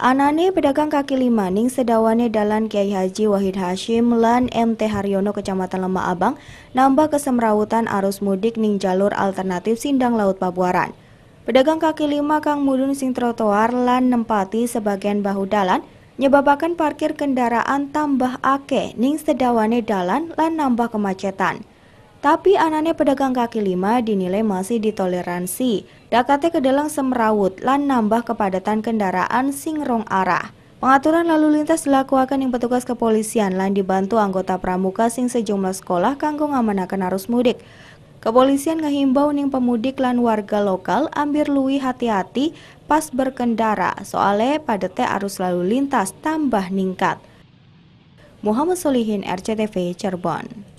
Anane pedagang kaki lima ning sedawane dalan Kiai Haji Wahid Hashim lan MT Haryono Kecamatan Lemah Abang nambah kesemrawutan arus mudik ning jalur alternatif Sindang Laut Pabuaran. Pedagang kaki lima kang mudun sing trotoar lan nempati sebagian bahu dalan nyebabakan parkir kendaraan tambah akeh ning sedawane dalan lan nambah kemacetan. Tapi anane pedagang kaki lima dinilai masih ditoleransi. Dakate kedelang semrawut lan nambah kepadatan kendaraan sing rong arah. Pengaturan lalu lintas dilakukan yang petugas kepolisian lan dibantu anggota pramuka sing sejumlah sekolah kanggo ngamanakan arus mudik. Kepolisian ngehimbau ning pemudik lan warga lokal ambil luwi hati-hati pas berkendara soale padete arus lalu lintas tambah ningkat. Muhammad Solihin RCTV Cirebon